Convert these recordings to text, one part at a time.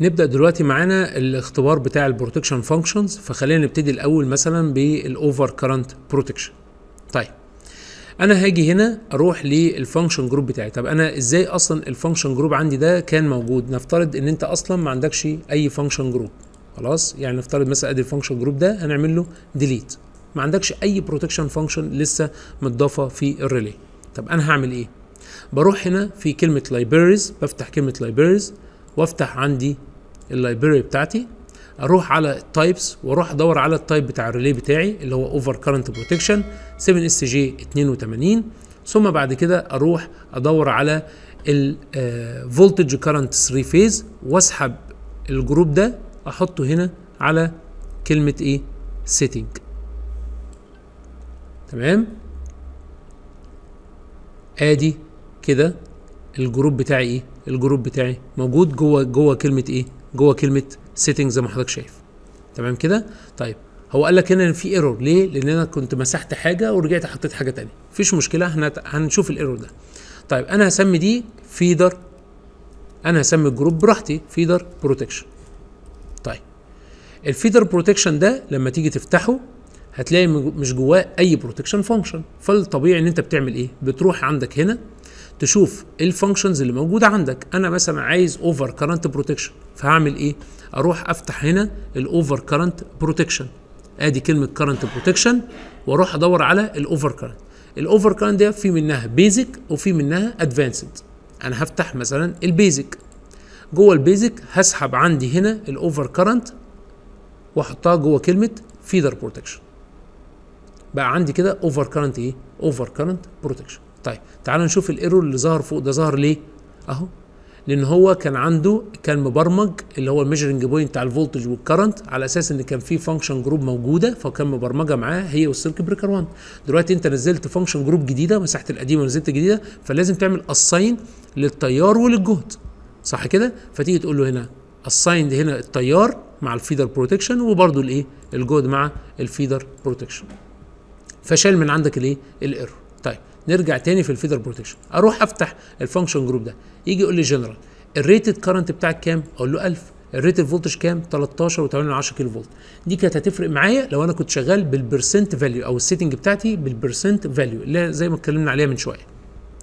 نبدا دلوقتي معانا الاختبار بتاع البروتكشن فانكشنز فخلينا نبتدي الاول مثلا بالاوفر كرنت بروتكشن طيب انا هاجي هنا اروح للفانكشن جروب بتاعي طب انا ازاي اصلا الفانكشن جروب عندي ده كان موجود نفترض ان انت اصلا ما عندكش اي فانكشن جروب خلاص يعني نفترض مثلا ادي الفانكشن جروب ده هنعمل له ديليت ما عندكش اي بروتكشن فانكشن لسه متضافه في الريلي طب انا هعمل ايه بروح هنا في كلمه لايبريز بفتح كلمه لايبريز وافتح عندي اللايبراري بتاعتي اروح على التايبس واروح ادور على التايب بتاع الريلي بتاعي اللي هو اوفر كارنت بروتكشن 7 اس جي 82 ثم بعد كده اروح ادور على الفولتج كارنت 3 فيز واسحب الجروب ده احطه هنا على كلمه ايه سيتنج تمام ادي كده الجروب بتاعي ايه الجروب بتاعي موجود جوه جوه كلمه ايه جوه كلمه سيتنج زي ما حضرتك شايف تمام كده طيب هو قال لك هنا ان في ايرور ليه لان انا كنت مسحت حاجه ورجعت حطيت حاجه تانية مفيش مشكله احنا هنشوف الايرور ده طيب انا هسمي دي فيدر انا هسمي الجروب براحتي فيدر بروتكشن طيب الفيدر بروتكشن ده لما تيجي تفتحه هتلاقي مش جواه اي بروتكشن فانكشن فالطبيعي ان انت بتعمل ايه بتروح عندك هنا تشوف إيه الفانكشنز اللي موجوده عندك انا مثلا عايز اوفر كرنت بروتكشن فهعمل ايه اروح افتح هنا الاوفر كرنت بروتكشن ادي كلمه كرنت بروتكشن واروح ادور على الاوفر كرنت الاوفر كرنت ده في منها بيزك وفي منها ادفانسد انا هفتح مثلا البيزك جوه البيزك هسحب عندي هنا الاوفر كرنت واحطها جوه كلمه فيدر بروتكشن بقى عندي كده اوفر كرنت ايه اوفر كرنت بروتكشن طيب تعال نشوف الايرور اللي ظهر فوق ده ظهر ليه اهو لان هو كان عنده كان مبرمج اللي هو الميجرنج بوينت بتاع الفولتج والكرنت على اساس ان كان في فانكشن جروب موجوده فكان مبرمجه معاه هي والسلك بريكر 1 دلوقتي انت نزلت فانكشن جروب جديده مسحت القديمه ونزلت جديده فلازم تعمل اساين للتيار وللجهد صح كده فتيجي تقول له هنا اسايند هنا التيار مع الفيدر بروتكشن وبرده الايه الجهد مع الفيدر بروتكشن فشال من عندك الايه الايرور طيب نرجع تاني في الفيدر بروتكشن اروح افتح الفانكشن جروب ده يجي يقول لي جنرال الريتد كرنت بتاعك كام اقول له 1000 الريتد فولتج كام 13 و8 كيلو فولت دي كانت هتفرق معايا لو انا كنت شغال بالبرسنت فاليو او السيتنج بتاعتي بالبرسنت فاليو اللي زي ما اتكلمنا عليها من شويه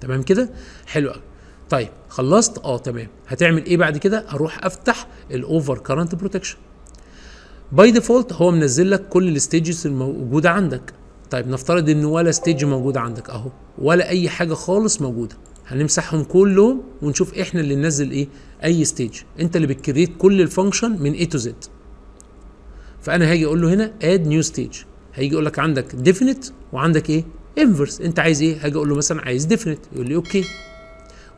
تمام كده حلو قوي طيب خلصت اه تمام هتعمل ايه بعد كده اروح افتح الاوفر كرنت بروتكشن باي ديفولت هو منزل لك كل الستيجز الموجوده عندك طيب نفترض ان ولا ستيج موجوده عندك اهو ولا اي حاجه خالص موجوده هنمسحهم كلهم ونشوف احنا اللي ننزل ايه اي ستيج انت اللي بتكريت كل الفانكشن من اي تو زد فانا هاجي اقول له هنا اد نيو ستيج هيجي يقول لك عندك ديفينيت وعندك ايه انفرس انت عايز ايه هاجي اقول له مثلا عايز ديفينيت يقول لي اوكي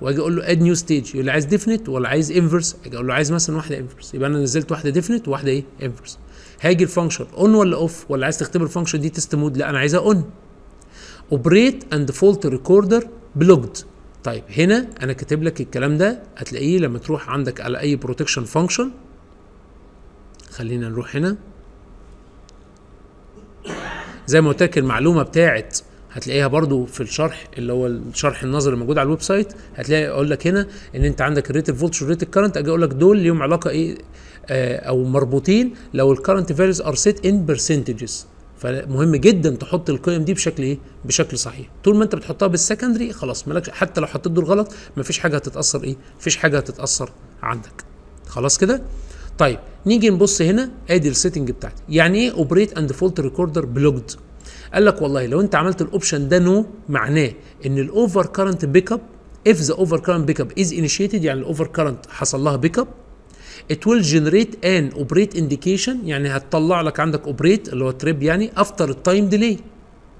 واجي اقول له اد نيو ستيج يقول لي عايز ديفينيت ولا عايز انفرس اجي اقول له عايز مثلا واحده انفرس يبقى انا نزلت واحده ديفينيت وواحده ايه انفرس هاجي الفانكشن اون ولا اوف ولا عايز تختبر الفانكشن دي تيست مود لا انا عايزها اون اوبريت اند فولت ريكوردر بلوجد طيب هنا انا كاتب لك الكلام ده هتلاقيه لما تروح عندك على اي بروتكشن فانكشن خلينا نروح هنا زي ما قلت لك المعلومه بتاعت هتلاقيها برضو في الشرح اللي هو الشرح النظري الموجود على الويب سايت هتلاقي اقول لك هنا ان انت عندك الريتد فولت والريت كارنت اجي اقول لك دول ليهم علاقه ايه آه، او مربوطين لو الكارنت فاليوز ار سيت ان برسنتجز فمهم جدا تحط القيم دي بشكل ايه بشكل صحيح طول ما انت بتحطها بالسكندري خلاص مالكش حتى لو حطيت دول غلط مفيش حاجه هتتاثر ايه مفيش حاجه هتتاثر عندك خلاص كده طيب نيجي نبص هنا ادي السيتنج بتاعتي يعني ايه اوبريت اند فولت ريكوردر بلوجد قال لك والله لو انت عملت الاوبشن ده نو معناه ان الاوفر كارنت بيك اب if the overcurrent اب is initiated يعني الاوفر كارنت حصل لها بيك اب it will generate an operate indication يعني هتطلع لك عندك operate اللي هو تريب يعني افتر التايم ديلي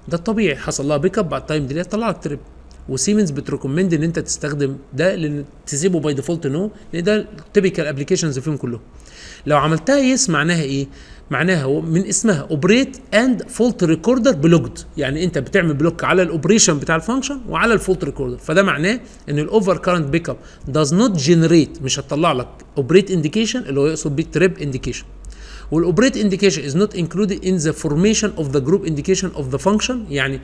ده الطبيعي حصل لها بيك اب بعد تايم ديلي هتطلع لك تريب وسيمنز بتريكومند ان انت تستخدم ده لان تسيبه باي ديفولت نو لان ده تيبيكال ابلكيشنز فيهم كلهم لو عملتها يس معناها ايه معناها من اسمها اوبريت اند فولت ريكوردر بلوجد يعني انت بتعمل بلوك على الاوبريشن بتاع الفانكشن وعلى الفولت ريكوردر فده معناه ان الاوفر كارنت بيك اب داز نوت جنريت مش هتطلع لك اوبريت انديكيشن اللي هو يقصد بيه تريب انديكيشن والاوبريت انديكيشن از نوت انكلودد ان ذا فورميشن اوف ذا جروب انديكيشن اوف ذا فانكشن يعني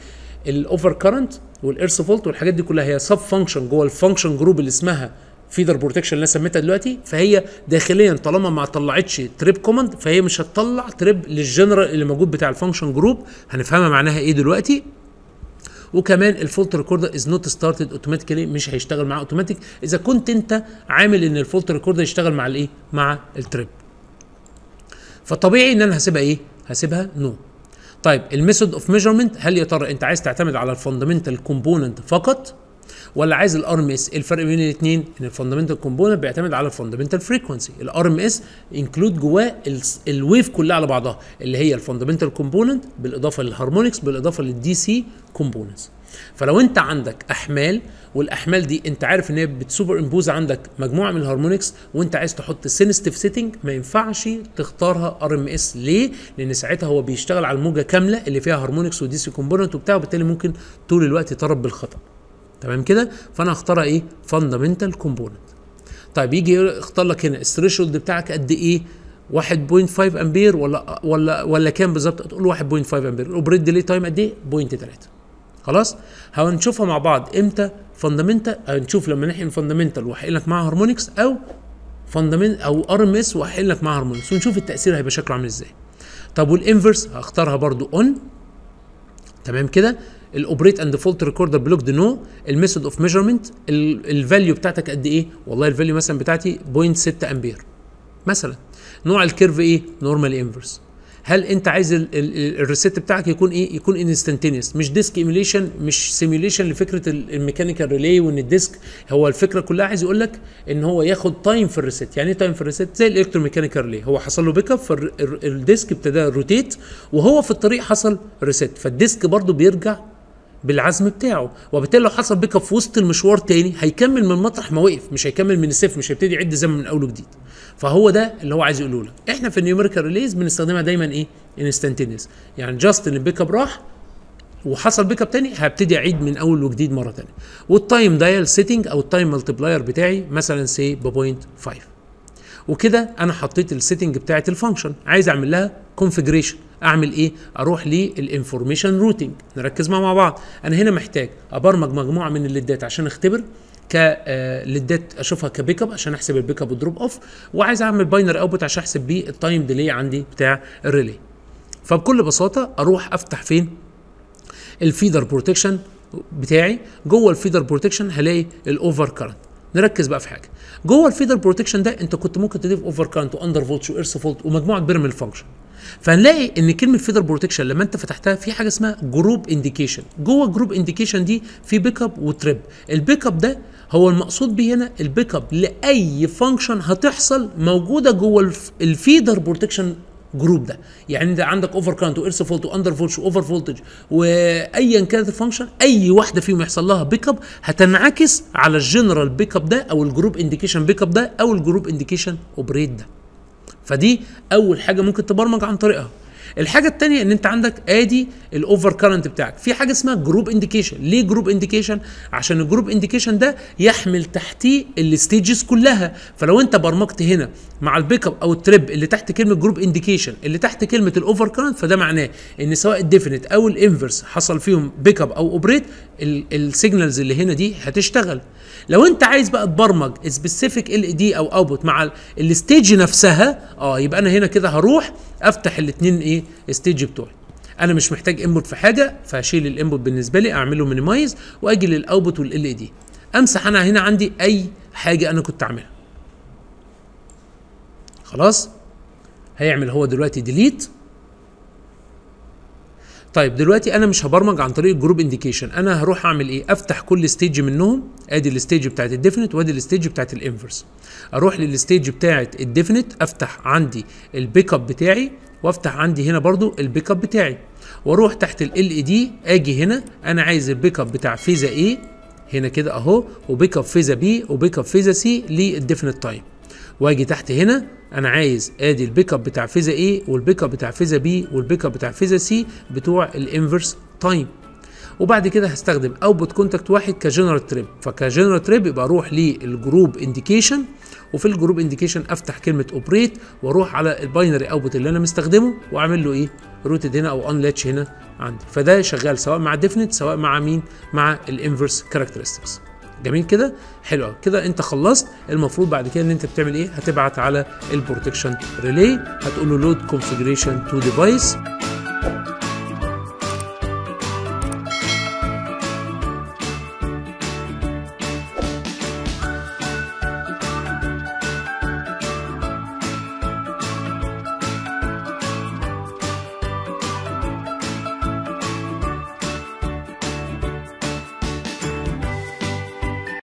الاوفر كارنت والايرث فولت والحاجات دي كلها هي سب فانكشن جوه الفانكشن جروب اللي اسمها فيدر بروتكشن اللي انا سميتها دلوقتي فهي داخليا طالما ما طلعتش تريب كوماند فهي مش هتطلع تريب للجنرال اللي موجود بتاع الفانكشن جروب هنفهمها معناها ايه دلوقتي وكمان الفولت ريكوردر از نوت ستارتد اوتوماتيكلي مش هيشتغل معاه اوتوماتيك اذا كنت انت عامل ان الفولت ريكوردر يشتغل مع الايه مع التريب فطبيعي ان انا هسيبها ايه هسيبها نو no. طيب الميثود اوف ميجرمنت هل يا ترى انت عايز تعتمد على الفاندمنتال كومبوننت فقط ولا عايز الار ام اس الفرق بين الاثنين ان الفاندمنتال كومبوننت بيعتمد على الفاندمنتال فريكوانسي الار ام اس انكلود جواه الويف كلها على بعضها اللي هي الفاندمنتال كومبوننت بالاضافه للهارمونكس بالاضافه للدي سي كومبوننتس فلو انت عندك احمال والاحمال دي انت عارف ان هي بتسوبر امبوز عندك مجموعه من الهارمونكس وانت عايز تحط سينستيف سيتنج ما ينفعش تختارها ار ام اس ليه؟ لان ساعتها هو بيشتغل على الموجه كامله اللي فيها هرمونكس ودي سي كومبوننت وبتاع وبالتالي ممكن طول الوقت يطرب بالخطا تمام كده فانا هختارها ايه؟ فاندمنتال كومبوننت طيب يجي يختار لك هنا الثريشولد بتاعك قد ايه؟ 1.5 امبير ولا ولا ولا كام بالظبط؟ تقول 1.5 امبير الاوبريت ديلي تايم قد ايه؟ 0.3 خلاص هنشوفها مع بعض امتى فاندمنتال هنشوف لما نحقن فاندمنتال واحقن لك معاها هارمونكس او فاندمنت او ار ام اس واحقن لك معاها هارمونكس ونشوف التاثير هيبقى شكله عامل ازاي طب والانفرس هختارها برضو اون تمام كده الاوبريت اند فولت ريكوردر بلوك نو الميثود اوف ميجرمنت الفاليو بتاعتك قد ايه والله الفاليو مثلا بتاعتي 0.6 امبير مثلا نوع الكيرف ايه نورمال انفرس هل انت عايز الريسيت بتاعك يكون ايه يكون انستنتينس مش ديسك ايميليشن مش سيميوليشن لفكره الميكانيكال ريلي وان الديسك هو الفكره كلها عايز يقول لك ان هو ياخد تايم في الريسيت يعني ايه تايم في الريسيت زي الالكتروميكانيكال ريلي هو حصل له بيك اب فالديسك ابتدى روتيت وهو في الطريق حصل ريسيت فالديسك برده بيرجع بالعزم بتاعه وبالتالي لو حصل بيك اب في وسط المشوار تاني هيكمل من مطرح ما وقف مش هيكمل من الصفر مش هيبتدي يعد زمن من اول وجديد فهو ده اللي هو عايز يقوله لك احنا في النيوميريكال ريليز بنستخدمها دايما ايه انستنتينس يعني جاست ان البيك اب راح وحصل بيك اب تاني هبتدي اعيد من اول وجديد مره تانية والتايم دايل سيتنج او التايم ملتبلاير بتاعي مثلا سي بوينت 5 وكده انا حطيت السيتنج بتاعت الفانكشن عايز اعمل لها كونفجريشن اعمل ايه اروح للانفورميشن روتنج نركز مع بعض انا هنا محتاج ابرمج مجموعه من الليدات عشان اختبر ك آه، للديت اشوفها كبيك اب عشان احسب البيك اب والدروب اوف وعايز اعمل باينر اوتبوت عشان احسب بيه التايم ديلي عندي بتاع الريلي فبكل بساطه اروح افتح فين الفيدر بروتكشن بتاعي جوه الفيدر بروتكشن هلاقي الاوفر كارنت نركز بقى في حاجه جوه الفيدر بروتكشن ده انت كنت ممكن تضيف اوفر كارنت واندر فولت وايرث فولت ومجموعه من فانكشن فهنلاقي ان كلمه فيدر بروتكشن لما انت فتحتها في حاجه اسمها جروب انديكيشن جوه الجروب انديكيشن دي في بيك اب وتريب البيك اب ده هو المقصود به هنا البيك اب لاي فانكشن هتحصل موجوده جوه الفيدر بروتكشن جروب ده يعني انت عندك اوفر كانت وارث فولت واندر فولت واوفر فولتج وايا كانت الفانكشن اي واحده فيهم يحصل لها بيك اب هتنعكس على الجنرال بيك اب ده او الجروب انديكيشن بيك اب ده او الجروب انديكيشن اوبريت ده فدي اول حاجه ممكن تبرمج عن طريقها الحاجه الثانيه ان انت عندك ادي الاوفر كارنت بتاعك في حاجه اسمها جروب انديكيشن ليه جروب انديكيشن عشان الجروب انديكيشن ده يحمل تحتيه الستيجز كلها فلو انت برمجت هنا مع البيك اب او التريب اللي تحت كلمه جروب انديكيشن اللي تحت كلمه الاوفر كارنت فده معناه ان سواء الديفينيت او الانفرس حصل فيهم بيك اب او اوبريت السيجنالز اللي هنا دي هتشتغل لو انت عايز بقى تبرمج سبيسيفيك e ال دي او اوتبوت مع الستيج نفسها اه يبقى انا هنا كده هروح افتح الاثنين ايه الايه ستيج بتوعي انا مش محتاج انبوت في حاجه فهشيل الانبوت بالنسبه لي اعمله مينيمايز واجي للاوتبوت والال اي دي امسح انا هنا عندي اي حاجه انا كنت عاملها خلاص هيعمل هو دلوقتي ديليت طيب دلوقتي انا مش هبرمج عن طريق الجروب انديكيشن انا هروح اعمل ايه افتح كل ستيج منهم ادي الستيج بتاعت الديفينيت وادي الستيج بتاعت الانفرس اروح للستيج بتاعت الديفينيت افتح عندي البيك اب بتاعي وافتح عندي هنا برضو البيك اب بتاعي واروح تحت ال اي دي e اجي هنا انا عايز البيك اب بتاع فيزا اي هنا كده اهو وبيك اب فيزا بي وبيك اب فيزا سي للديفينيت تايم واجي تحت هنا انا عايز ادي البيك اب بتاع فيزا اي والبيك اب بتاع فيزا بي والبيك اب بتاع فيزا سي بتوع الانفرس تايم وبعد كده هستخدم اوتبوت كونتاكت واحد كجنرال تريب فكجنرال تريب يبقى اروح للجروب انديكيشن وفي الجروب انديكيشن افتح كلمه اوبريت واروح على الباينري اوتبوت اللي انا مستخدمه واعمل له ايه روتد هنا او ان لاتش هنا عندي فده شغال سواء مع ديفنت سواء مع مين مع الانفرس كاركترستكس جميل كده حلو قوي كده انت خلصت المفروض بعد كده ان انت بتعمل ايه هتبعت على البروتكشن ريلي هتقول له لود كونفيجريشن تو ديفايس